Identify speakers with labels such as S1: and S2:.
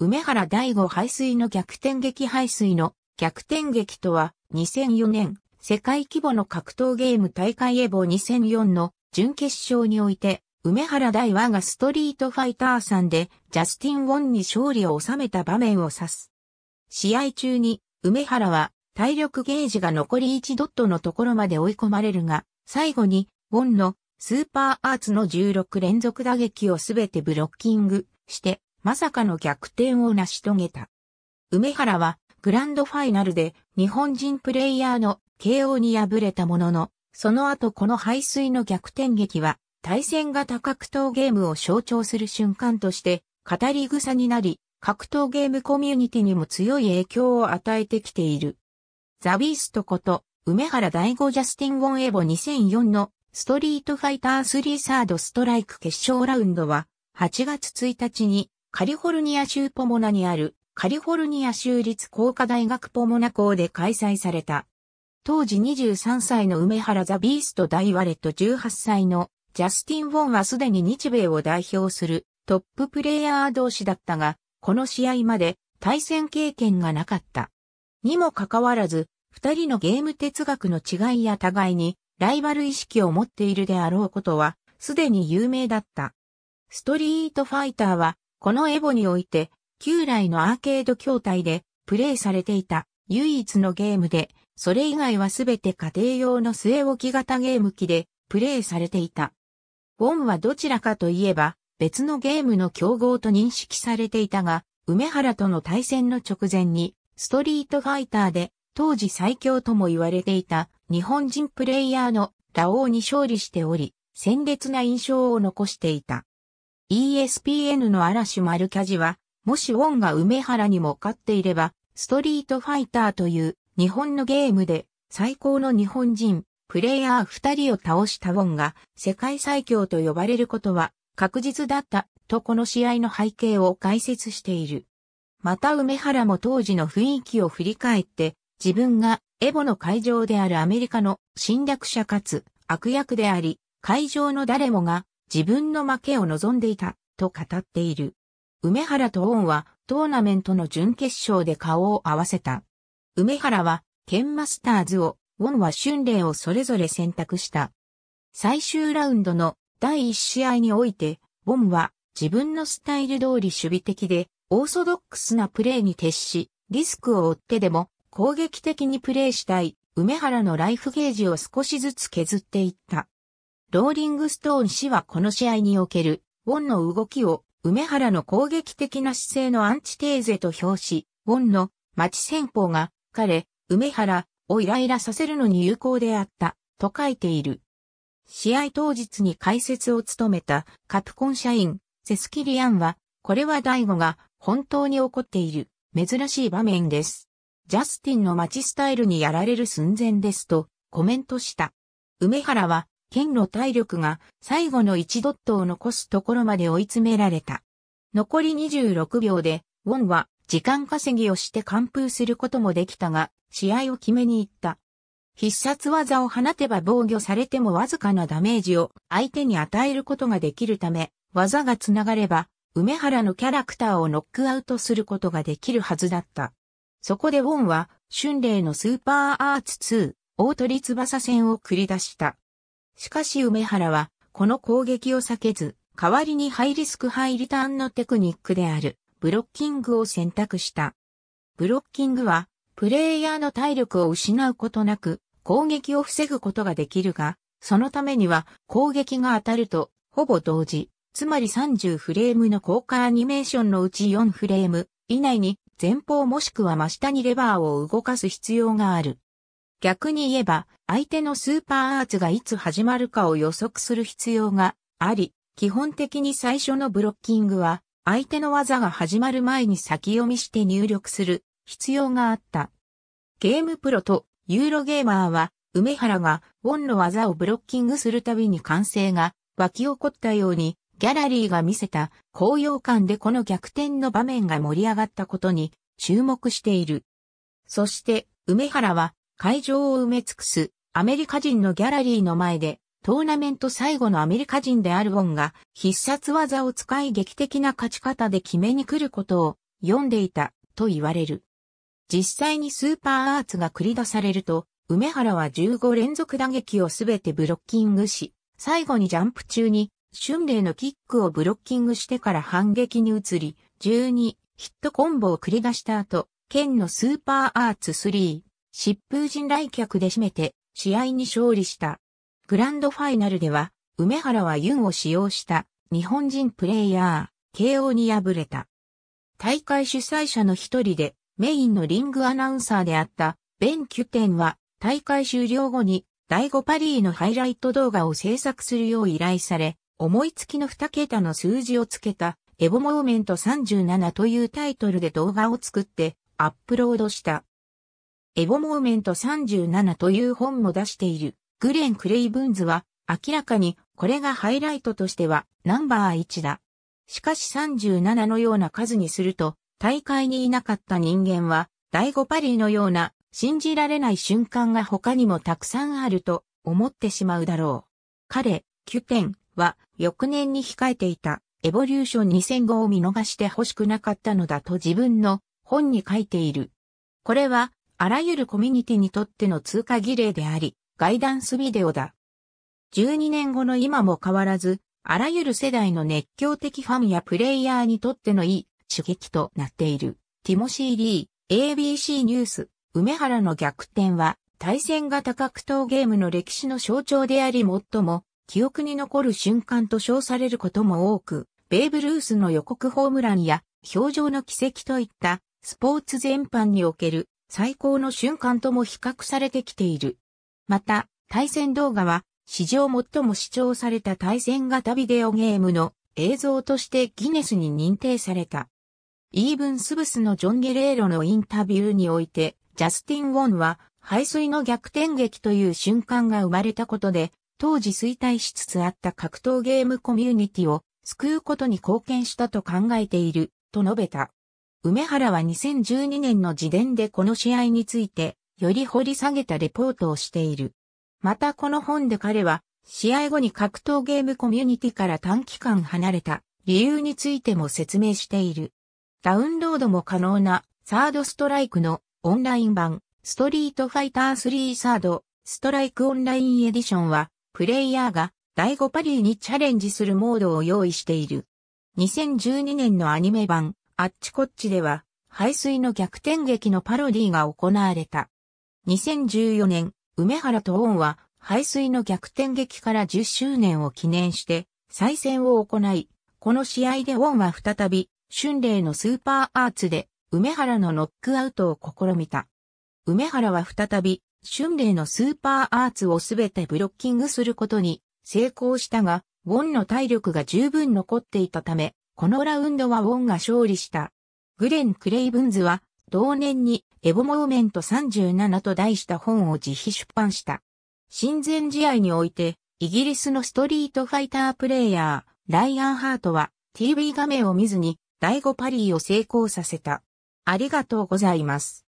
S1: 梅原第五排水の逆転劇排水の逆転劇とは2004年世界規模の格闘ゲーム大会エボ2004の準決勝において梅原大和がストリートファイターさんでジャスティン・ウォンに勝利を収めた場面を指す。試合中に梅原は体力ゲージが残り1ドットのところまで追い込まれるが最後にウォンのスーパーアーツの16連続打撃をすべてブロッキングしてまさかの逆転を成し遂げた。梅原はグランドファイナルで日本人プレイヤーの KO に敗れたものの、その後この排水の逆転劇は対戦型格闘ゲームを象徴する瞬間として語り草になり、格闘ゲームコミュニティにも強い影響を与えてきている。ザ・ビーストこと、梅原大吾ジャスティン・ゴン・エボ2004のストリートファイター3サードストライク決勝ラウンドは8月1日にカリフォルニア州ポモナにあるカリフォルニア州立工科大学ポモナ校で開催された。当時23歳の梅原ザ・ビースト・ダイワレット18歳のジャスティン・ウォンはすでに日米を代表するトッププレイヤー同士だったが、この試合まで対戦経験がなかった。にもかかわらず、二人のゲーム哲学の違いや互いにライバル意識を持っているであろうことは、すでに有名だった。ストリートファイターはこのエボにおいて、旧来のアーケード筐体でプレイされていた唯一のゲームで、それ以外はすべて家庭用の据え置き型ゲーム機でプレイされていた。ウォンはどちらかといえば別のゲームの競合と認識されていたが、梅原との対戦の直前にストリートファイターで当時最強とも言われていた日本人プレイヤーのラオウに勝利しており、鮮烈な印象を残していた。ESPN の嵐丸キャジは、もしウォンが梅原にも勝っていれば、ストリートファイターという日本のゲームで最高の日本人、プレイヤー二人を倒したウォンが世界最強と呼ばれることは確実だったとこの試合の背景を解説している。また梅原も当時の雰囲気を振り返って自分がエボの会場であるアメリカの侵略者かつ悪役であり、会場の誰もが自分の負けを望んでいた、と語っている。梅原と恩はトーナメントの準決勝で顔を合わせた。梅原は、ケンマスターズを、恩は春麗をそれぞれ選択した。最終ラウンドの第一試合において、恩は自分のスタイル通り守備的で、オーソドックスなプレーに徹し、リスクを負ってでも攻撃的にプレーしたい、梅原のライフゲージを少しずつ削っていった。ローリングストーン氏はこの試合における、ウォンの動きを、梅原の攻撃的な姿勢のアンチテーゼと表し、ウォンの町戦法が、彼、梅原をイライラさせるのに有効であった、と書いている。試合当日に解説を務めたカプコン社員、セスキリアンは、これは大悟が本当に怒っている、珍しい場面です。ジャスティンの街スタイルにやられる寸前ですと、コメントした。梅原は、剣の体力が最後の1ドットを残すところまで追い詰められた。残り26秒で、ウォンは時間稼ぎをして完封することもできたが、試合を決めに行った。必殺技を放てば防御されてもわずかなダメージを相手に与えることができるため、技がつながれば、梅原のキャラクターをノックアウトすることができるはずだった。そこでウォンは、春麗のスーパーアーツ2、大鳥翼戦を繰り出した。しかし梅原は、この攻撃を避けず、代わりにハイリスクハイリターンのテクニックである、ブロッキングを選択した。ブロッキングは、プレイヤーの体力を失うことなく、攻撃を防ぐことができるが、そのためには、攻撃が当たると、ほぼ同時、つまり30フレームの効果アニメーションのうち4フレーム以内に、前方もしくは真下にレバーを動かす必要がある。逆に言えば、相手のスーパーアーツがいつ始まるかを予測する必要があり、基本的に最初のブロッキングは、相手の技が始まる前に先読みして入力する必要があった。ゲームプロとユーロゲーマーは、梅原がウォンの技をブロッキングするたびに歓声が湧き起こったように、ギャラリーが見せた高揚感でこの逆転の場面が盛り上がったことに注目している。そして、梅原は会場を埋め尽くすアメリカ人のギャラリーの前で、トーナメント最後のアメリカ人であるウォンが必殺技を使い劇的な勝ち方で決めに来ることを読んでいたと言われる。実際にスーパーアーツが繰り出されると、梅原は15連続打撃をすべてブロッキングし、最後にジャンプ中に春麗のキックをブロッキングしてから反撃に移り、12ヒットコンボを繰り出した後、剣のスーパーアーツ3疾風陣来客で締めて試合に勝利した。グランドファイナルでは、梅原はユンを使用した日本人プレイヤー、慶応に敗れた。大会主催者の一人でメインのリングアナウンサーであったベン・キュテンは大会終了後に第5パリーのハイライト動画を制作するよう依頼され、思いつきの2桁の数字をつけたエボモーメント37というタイトルで動画を作ってアップロードした。エボモーメント37という本も出している。グレン・クレイブンズは、明らかにこれがハイライトとしてはナンバー1だ。しかし37のような数にすると、大会にいなかった人間は、第5パリのような信じられない瞬間が他にもたくさんあると思ってしまうだろう。彼、キュペンは翌年に控えていたエボリューション2005を見逃して欲しくなかったのだと自分の本に書いている。これはあらゆるコミュニティにとっての通過儀礼であり、ガイダンスビデオだ。12年後の今も変わらず、あらゆる世代の熱狂的ファンやプレイヤーにとってのいい刺激となっている。ティモシー・リー、ABC ニュース、梅原の逆転は、対戦型格闘ゲームの歴史の象徴であり最も、記憶に残る瞬間と称されることも多く、ベーブ・ルースの予告ホームランや、表情の奇跡といった、スポーツ全般における最高の瞬間とも比較されてきている。また、対戦動画は、史上最も視聴された対戦型ビデオゲームの映像としてギネスに認定された。イーブンスブスのジョン・ゲレーロのインタビューにおいて、ジャスティン・ウォンは、排水の逆転劇という瞬間が生まれたことで、当時衰退しつつあった格闘ゲームコミュニティを救うことに貢献したと考えている、と述べた。梅原は2012年の自伝でこの試合について、より掘り下げたレポートをしている。またこの本で彼は、試合後に格闘ゲームコミュニティから短期間離れた理由についても説明している。ダウンロードも可能なサードストライクのオンライン版ストリートファイター3サードストライクオンラインエディションはプレイヤーが第5パリーにチャレンジするモードを用意している。2012年のアニメ版あっちこっちでは、排水の逆転劇のパロディが行われた。2014年、梅原と恩は、排水の逆転劇から10周年を記念して、再戦を行い、この試合で恩は再び、春麗のスーパーアーツで、梅原のノックアウトを試みた。梅原は再び、春麗のスーパーアーツをすべてブロッキングすることに成功したが、ウォンの体力が十分残っていたため、このラウンドはウォンが勝利した。グレン・クレイブンズは、同年にエボ・モーメント37と題した本を自費出版した。親善試合において、イギリスのストリートファイタープレイヤー、ライアンハートは TV 画面を見ずに第5パリーを成功させた。ありがとうございます。